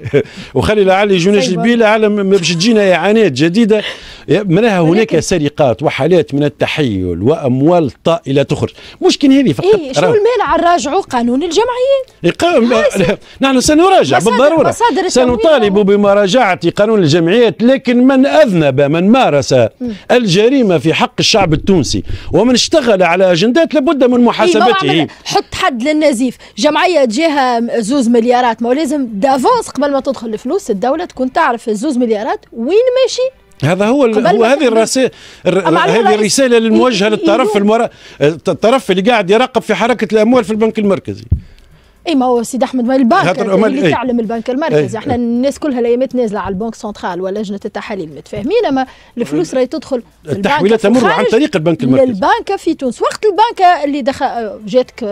وخلي لعلي يجونا طيب. جبيلة على باش تجينا إعانات جديدة منها هناك سرقات وحالات من التحيل واموال طائله تخرج مشكل هذه فقط إيه شو المانع نراجعوا قانون الجمعيات نحن سنراجع مصادر بالضروره مصادر سنطالب بمراجعه قانون الجمعيات لكن من اذنب من مارس الجريمه في حق الشعب التونسي ومن اشتغل على اجندات لابد من إيه، محاسبته إيه حط حد للنزيف جمعيه جهه زوز مليارات ما لازم دافونس قبل ما تدخل الفلوس الدوله تكون تعرف الزوز مليارات وين ماشي هذا هو, هو هذه الرسائل هذه الرساله الموجهه إيه، للطرف إيه، إيه. المرا... الطرف اللي قاعد يراقب في حركه الاموال في البنك المركزي اي ما هو سيدي احمد ما البنك اللي تعلم البنك المركزي احنا الناس كلها الايامات نازله على البنك سنترال ولجنه التحاليل متفاهمين اما الفلوس راهي تدخل التحويلات تمر عن طريق البنك المركزي البنك في تونس وقت البنك اللي دخل جاتك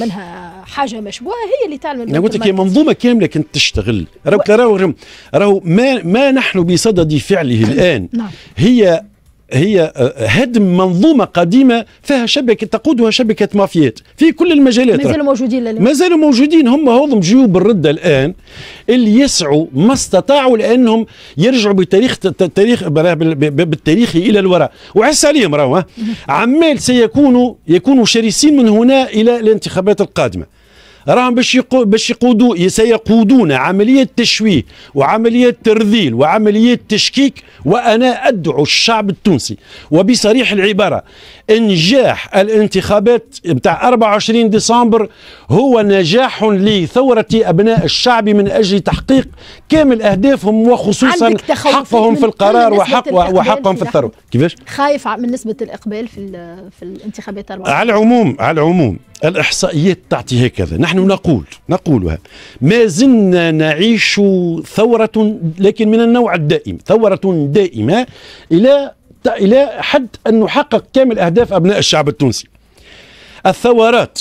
منها حاجه مشبوهه هي اللي تعلم البنك انا قلت لك منظومه كامله كانت تشتغل راهو راهو ما ما نحن بصدد فعله نعم. الان نعم. هي هي آه، هدم منظومة قديمة فيها شبكة تقودها شبكة مافيات في كل المجالات مازالوا موجودين ما مازالوا موجودين هم هذم جيوب الردة الآن اللي يسعوا ما استطاعوا لأنهم يرجعوا بتاريخ تاريخ بالتاريخ إلى الوراء وعس عليهم راهو عمال سيكونوا يكونوا شرسين من هنا إلى الانتخابات القادمة راهم باش باش يقودوا سيقودون عمليه تشويه وعمليه ترذيل وعمليه تشكيك وانا ادعو الشعب التونسي وبصريح العباره انجاح الانتخابات بتاع 24 ديسمبر هو نجاح لثوره ابناء الشعب من اجل تحقيق كامل اهدافهم وخصوصا حقهم في القرار وحق وحقهم في الثروه كيفاش خايف من نسبه الاقبال في في الانتخابات 24 على العموم على العموم الاحصائيات تعطي هكذا نحن نحن نقول نقولها ما زلنا نعيش ثورة لكن من النوع الدائم ثورة دائمة إلى إلى حد أن نحقق كامل أهداف أبناء الشعب التونسي الثورات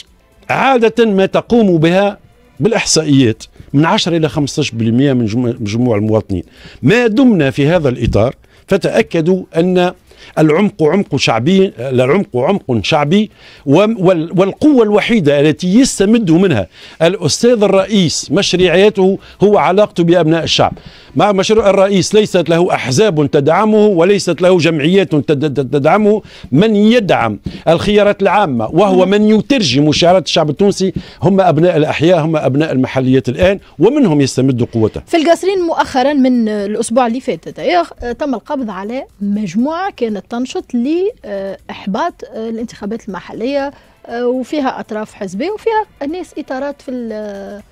عادة ما تقوم بها بالإحصائيات من 10 إلى 15% من جموع المواطنين ما دمنا في هذا الإطار فتأكدوا أن العمق عمق شعبي العمق عمق شعبي والقوة الوحيدة التي يستمد منها الأستاذ الرئيس مشروعيته هو علاقته بأبناء الشعب مع مشروع الرئيس ليست له أحزاب تدعمه وليست له جمعيات تدعمه من يدعم الخيارات العامة وهو من يترجم شعارات الشعب التونسي هم أبناء الأحياء هم أبناء المحليات الآن ومنهم يستمد قوته في القصرين مؤخرا من الأسبوع اللي فات آه، تم القبض على مجموعة كان كانت تنشط لإحباط الانتخابات المحلية آه، وفيها أطراف حزبية وفيها ناس إطارات في آه،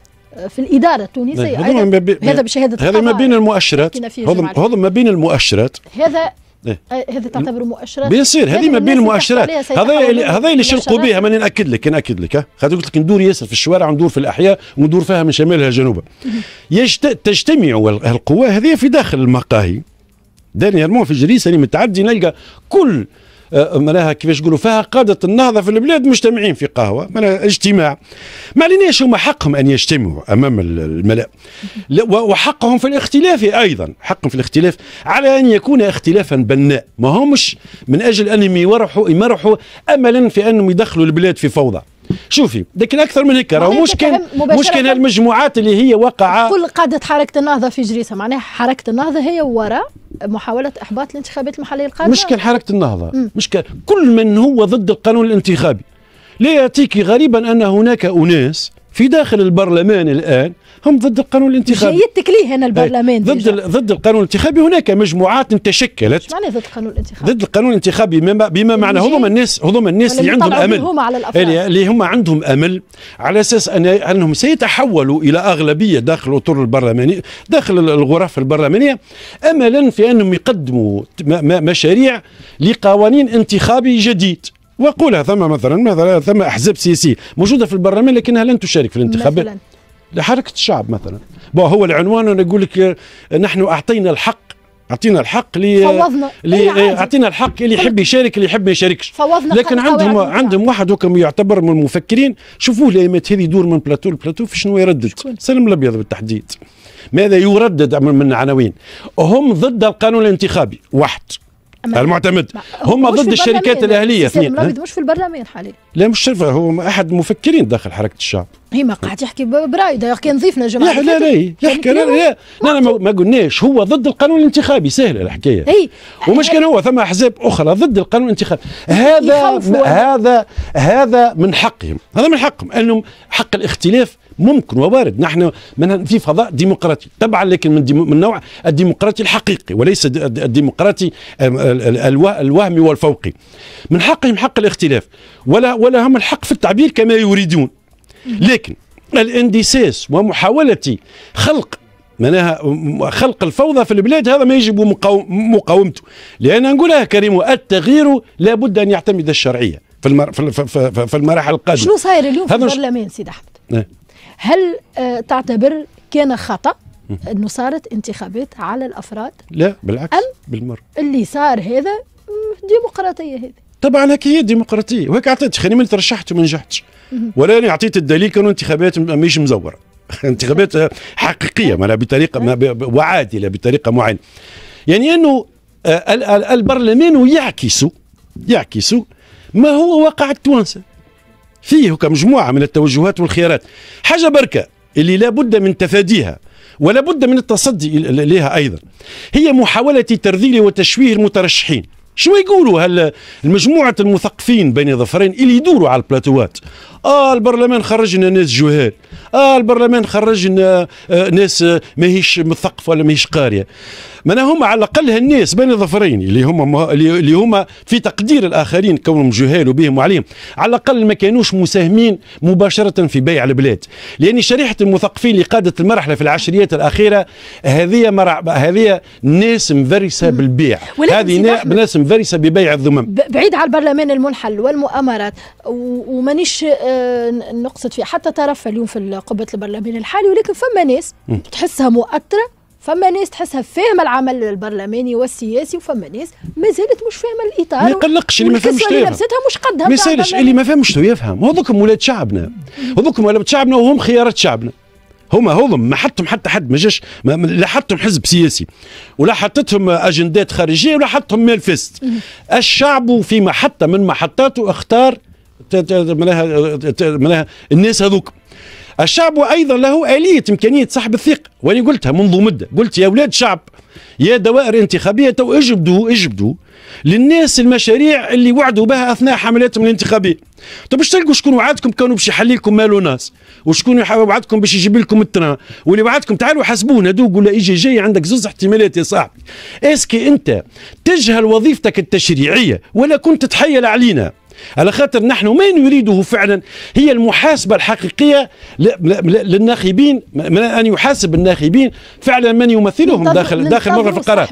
في الاداره التونسيه هذا بشهاده هذا ما بين المؤشرات هذا ما بين المؤشرات هذا إيه؟ آه، تعتبر مؤشرات بيصير هذه يعني ما بين المؤشرات هذا هذا اللي شرقوا بها ماني ناكد لك ناكد لك خاطر قلت لك ندور ياسر في الشوارع وندور في الاحياء وندور فيها من شمالها جنوبها تجتمع القوى هذه في داخل المقاهي دانييرمون في جريس اللي يعني متعدي نلقى كل آه، معناها كيفاش يقولوا فيها قادة النهضة في البلاد مجتمعين في قهوة معناها اجتماع ما عليناش هما حقهم أن يجتمعوا أمام الملأ وحقهم في الاختلاف أيضا حقهم في الاختلاف على أن يكون اختلافا بناء ما همش من أجل أنهم يمرحوا يمرحوا أملا في أنهم يدخلوا البلاد في فوضى شوفي لكن اكثر من هيك راهو مش كان مش كان المجموعات اللي هي واقعه كل قاده حركه النهضه في جريسها معناها حركه النهضه هي وراء محاوله احباط الانتخابات المحليه القادمه مش كان حركه النهضه مش كان كل من هو ضد القانون الانتخابي لا ياتيك غريبا ان هناك اناس في داخل البرلمان الان هم ضد القانون الانتخابي جيدتك ليه هنا إيه، البرلمان ضد ضد القانون الانتخابي هناك مجموعات تشكلت معنى ضد القانون الانتخابي ضد القانون الانتخابي بما, بما معنى هم الناس هم الناس اللي عندهم امل على إيه، اللي هم عندهم امل على اساس أن انهم سيتحولوا الى اغلبيه داخل الاطر البرلمانيه داخل الغرف البرلمانيه املا في انهم يقدموا مشاريع لقوانين انتخابي جديد واقولها ثم مثلا مثلا ثم احزاب سياسيه موجوده في البرلمان لكنها لن تشارك في الانتخابات لحركه الشعب مثلا بو هو العنوان انا اقول لك نحن اعطينا الحق اعطينا الحق لي لي إيه، إيه، اعطينا الحق اللي يحب يشارك اللي يحب ما يشاركش لكن عندهم عندهم واحد وكم يعتبر من المفكرين شوفوه الايامات هذه يدور من بلاتو لبلاتو في شنو يردد سلم الابيض بالتحديد ماذا يردد من عناوين هم ضد القانون الانتخابي واحد المعتمد هم ضد الشركات الاهليه اثنين مش في البرلمان حاليا لا مش شرفه هو احد المفكرين داخل حركه الشعب هي ما قاعد يحكي برايده كان ضيفنا جماعه لا لا لا يحكي لا لا, لا, ما قلناش هو ضد القانون الانتخابي سهله الحكايه اي ومش كان هو ثم احزاب اخرى ضد القانون الانتخابي هذا هذا هذا من حقهم هذا من حقهم انهم حق الاختلاف ممكن ووارد نحن من في فضاء ديمقراطي طبعا لكن من, من نوع الديمقراطي الحقيقي وليس الديمقراطي الوهمي والفوقي من حقهم حق الاختلاف ولا ولا هم الحق في التعبير كما يريدون لكن الاندساس ومحاولة خلق معناها خلق الفوضى في البلاد هذا ما يجب مقاومته لأن نقولها كريم التغيير لابد أن يعتمد الشرعية في, في المراحل القادمة شنو صاير اليوم في البرلمان سيد أحمد؟ إيه. هل آه، تعتبر كان خطأ أنه صارت انتخابات على الأفراد؟ لا بالعكس أم بالمر اللي صار هذا ديمقراطية هذه طبعا هكا هي ديمقراطية وهكا عطيت خلينا من ترشحت وما نجحتش انا عطيت الدليل كانوا انتخابات مش مزورة انتخابات آه، حقيقية معناها بطريقة وعادلة بطريقة معينة يعني أنه آه، البرلمان يعكس يعكس ما هو واقع التوانسه فيه كمجموعة من التوجهات والخيارات حاجة بركة اللي لا بد من تفاديها ولا بد من التصدي لها أيضا هي محاولة ترذيل وتشويه المترشحين شو يقولوا هل مجموعة المثقفين بين ظفرين اللي يدوروا على البلاتوات اه البرلمان خرجنا ناس جهال اه البرلمان خرجنا آه، ناس آه، ماهيش مثقفه ولا ماهيش قاريه معناها هما على الاقل هالناس بين ظفرين اللي هما اللي هما في تقدير الاخرين كونهم جهال وبهم وعليهم على الاقل ما كانوش مساهمين مباشره في بيع البلاد لان شريحه المثقفين اللي قادت المرحله في العشريات الاخيره هذه مرع... هذه ناس مفرسه بالبيع هذه ناس مفرسه ببيع الذمم بعيد على البرلمان المنحل والمؤامرات ومانيش آه، آه، نقصد فيها حتى طرف اليوم في قبة البرلمان الحالي ولكن فما ناس تحسها مؤثرة فما ناس تحسها فاهمة العمل البرلماني والسياسي وفما ناس ما زالت مش فاهمة الإطار ما يقلقش اللي ما فهمش اللي لبستها مش قدها ما يسالش اللي ما فهمش يفهم هذوكم ولاد شعبنا هذوكم ولاد شعبنا وهم خيارات شعبنا هما هذم ما حطهم حتى حد ما جاش لا حطهم حزب سياسي ولا حطتهم اجندات خارجيه ولا حطهم مانفيست الشعب في محطه من محطاته اختار معناها معناها الناس هذوك الشعب ايضا له اليه امكانيه سحب الثقه وانا قلتها منذ مده قلت يا اولاد شعب يا دوائر انتخابيه تو اجبدوا اجبدوا للناس المشاريع اللي وعدوا بها اثناء حملاتهم الانتخابيه طب باش تلقوا شكون وعدكم كانوا باش يحل لكم مال وناس وشكون وعدكم باش يجيب لكم التران واللي وعدكم تعالوا حاسبونا دوق ولا اي جي جي عندك زوز احتمالات يا صاحبي اسكي انت تجهل وظيفتك التشريعيه ولا كنت تحيل علينا على خاطر نحن ما نريده فعلا هي المحاسبة الحقيقية للناخبين من أن يحاسب الناخبين فعلا من يمثلهم من داخل داخل مغرب القرار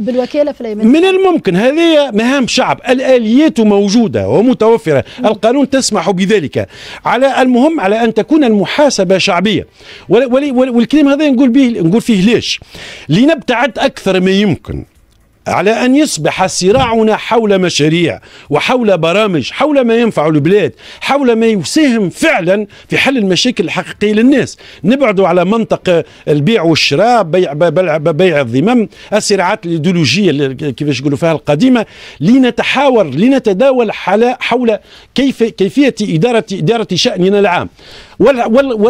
من الممكن هذه مهام شعب الآليات موجودة ومتوفرة القانون تسمح بذلك على المهم على أن تكون المحاسبة شعبية والكلام هذا نقول به نقول فيه ليش لنبتعد أكثر ما يمكن على أن يصبح صراعنا حول مشاريع وحول برامج حول ما ينفع البلاد حول ما يساهم فعلا في حل المشاكل الحقيقية للناس نبعدوا على منطق البيع والشراء بيع, بيع الذمم الصراعات الإيديولوجية كيفاش يقولوا فيها القديمة لنتحاور لنتداول حول كيف كيفية إدارة إدارة شأننا العام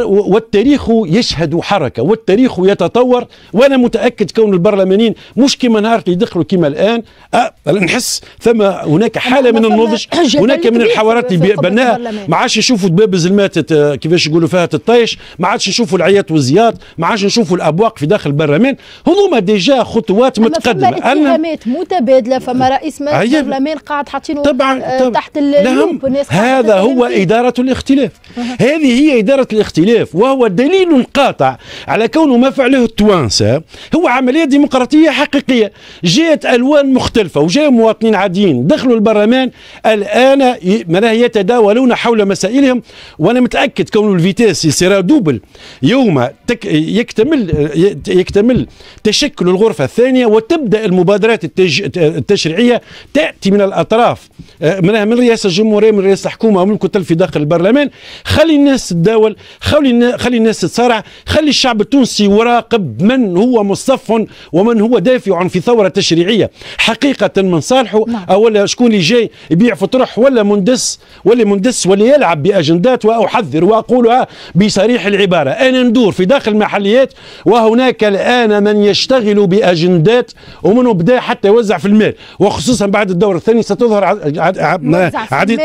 والتاريخ يشهد حركة والتاريخ يتطور وأنا متأكد كون البرلمانيين مش كما نهار اللي يدخلوا كما الآن أه نحس ثم هناك حالة من النضج هناك من الحوارات اللي بناها ما عادش يشوفوا باب الزلمات آه، كيفاش يقولوا فيها الطيش ما عادش يشوفوا العيات والزياد ما عادش نشوفوا الأبواق في داخل البرلمان هذوما ديجا خطوات متقدمة فما متبادلة فما رئيس البرلمان قاعد حاطينه طبعا آه، تحت الناس نعم. هذا هو إدارة الاختلاف هذه هي إدارة الاختلاف وهو دليل قاطع على كون ما فعله التوانسة هو عملية ديمقراطية حقيقية جاءت ألوان مختلفة وجاء مواطنين عاديين دخلوا البرلمان الآن يتداولون حول مسائلهم وأنا متأكد كون الفيتاس يصير دوبل يوم تك يكتمل يكتمل تشكل الغرفة الثانية وتبدأ المبادرات التج... التشريعية تأتي من الأطراف آه، منها من رئاسة الجمهورية من رئاسة الحكومة ومن كتل في داخل البرلمان خلي الناس تتداول خلي خلي الناس تتصارع خلي الشعب التونسي يراقب من هو مصطف ومن هو دافع في ثوره تشريعيه حقيقه من صالحه نعم. او ولا شكون اللي جاي يبيع في طرح ولا مندس ولا مندس ولا يلعب باجندات واحذر واقولها بصريح العباره انا ندور في داخل المحليات وهناك الان من يشتغل باجندات ومنه بدا حتى يوزع في المال وخصوصا بعد الدور الثاني ستظهر عديد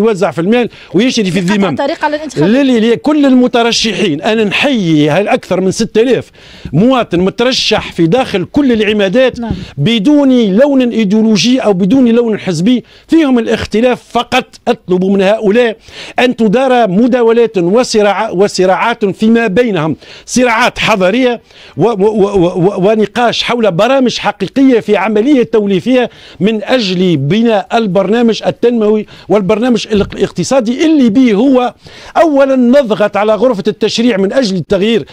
يوزع في المال ويشري في الذمم طريقه للانتخابات لي لكل المترشحين انا نحيي اكثر من 6000 مواطن مترشح في داخل كل العمادات نعم. بدون لون ايديولوجي او بدون لون حزبي فيهم الاختلاف فقط اطلب من هؤلاء ان تدار مداولات وصراع وصراعات فيما بينهم صراعات حضاريه و... و... و... ونقاش حول برامج حقيقيه في عمليه توليفيه من اجل بناء البرنامج التنموي والبرنامج الاقتصادي اللي به هو اول أولا نضغط على غرفة التشريع من أجل تغيير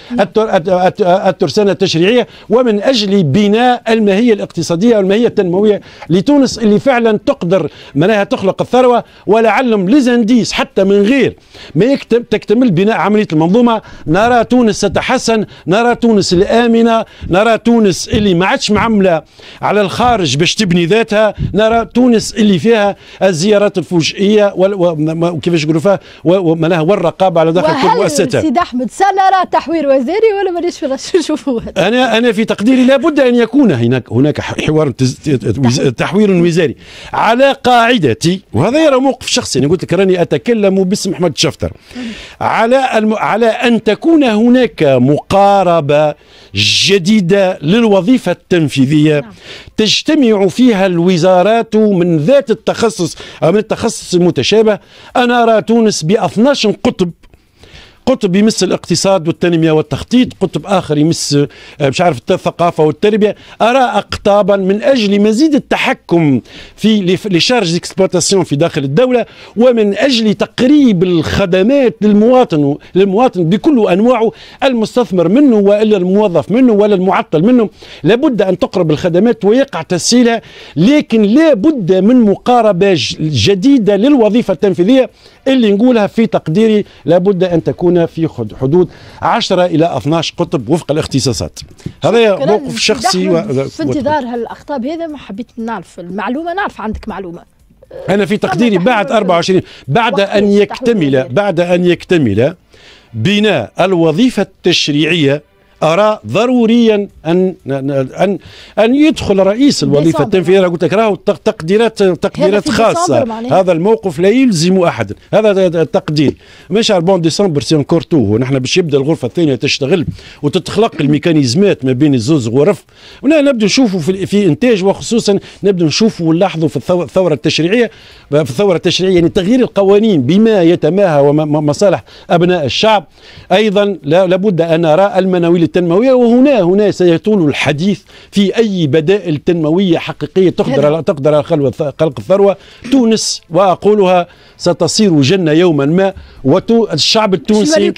الترسانة التشريعية ومن أجل بناء الماهية الاقتصادية والماهية التنموية لتونس اللي فعلا تقدر معناها تخلق الثروة ولعلم لزنديس حتى من غير ما تكتمل بناء عملية المنظومة نرى تونس تتحسن نرى تونس الآمنة نرى تونس اللي ما عادش معملة على الخارج باش تبني ذاتها نرى تونس اللي فيها الزيارات الفجائيه وكيفاش يقولوا فيها معناها ورق الرقابه على داخل كل مؤسسه سيد احمد سنرى تحوير وزاري ولا مانيش في نشوفوا انا انا في تقديري لابد ان يكون هناك هناك حوار تحوير وزاري على قاعدتي وهذا يرى موقف شخصي انا قلت لك راني اتكلم باسم احمد الشفتر على الم... على ان تكون هناك مقاربه جديده للوظيفه التنفيذيه نعم. تجتمع فيها الوزارات من ذات التخصص او من التخصص المتشابه انا ارى تونس ب 12 قطب قطب يمس الاقتصاد والتنمية والتخطيط قطب آخر يمس آه، مش عارف الثقافة والتربية أرى أقطابا من أجل مزيد التحكم في لشارج اكسبلوتاسيون في داخل الدولة ومن أجل تقريب الخدمات للمواطن للمواطن بكل أنواعه المستثمر منه وإلا الموظف منه ولا المعطل منه لابد أن تقرب الخدمات ويقع تسهيلها لكن لابد من مقاربة جديدة للوظيفة التنفيذية اللي نقولها في تقديري لابد أن تكون هنا في حدود 10 الى 12 قطب وفق الاختصاصات هذا موقف شخصي و... في انتظار هالاخطاب هذا ما حبيت نعرف المعلومه نعرف عندك معلومه انا في تقديري بعد 24 بعد ان يكتمل بعد ان يكتمل بناء الوظيفه التشريعيه ارى ضروريا ان ان ان يدخل رئيس الوظيفه التنفيذيه انا قلت لك راهو تقديرات تقديرات خاصه هذا الموقف لا يلزم احدا هذا تقدير مش بون ديسمبر سي انكور تو باش يبدا الغرفه الثانيه تشتغل وتتخلق الميكانيزمات ما بين الزوز غرف نبدا نشوفوا في, في انتاج وخصوصا نبدا نشوفوا ونلاحظوا في الثوره التشريعيه في الثوره التشريعيه يعني تغيير القوانين بما يتماهى ومصالح ابناء الشعب ايضا لابد ان نرى المناويل التنمويه وهنا هنا سيطول الحديث في اي بدائل تنمويه حقيقيه تقدر يعني- تقدر خلق الثروه تونس واقولها ستصير جنه يوما ما والشعب التونسي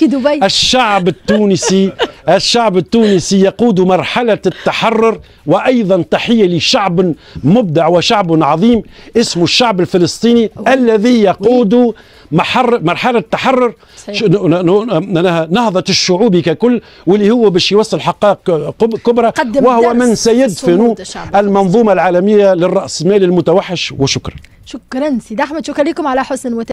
الشعب التونسي الشعب التونسي يقود مرحلة التحرر وأيضا تحية لشعب مبدع وشعب عظيم اسمه الشعب الفلسطيني أوه. الذي يقود محر مرحلة التحرر نهضة الشعوب ككل واللي هو باش يوصل حقائق كبرى وهو من سيدفن المنظومة العالمية للرأسمال المتوحش وشكرا شكرا سيد أحمد شكرا لكم على حسن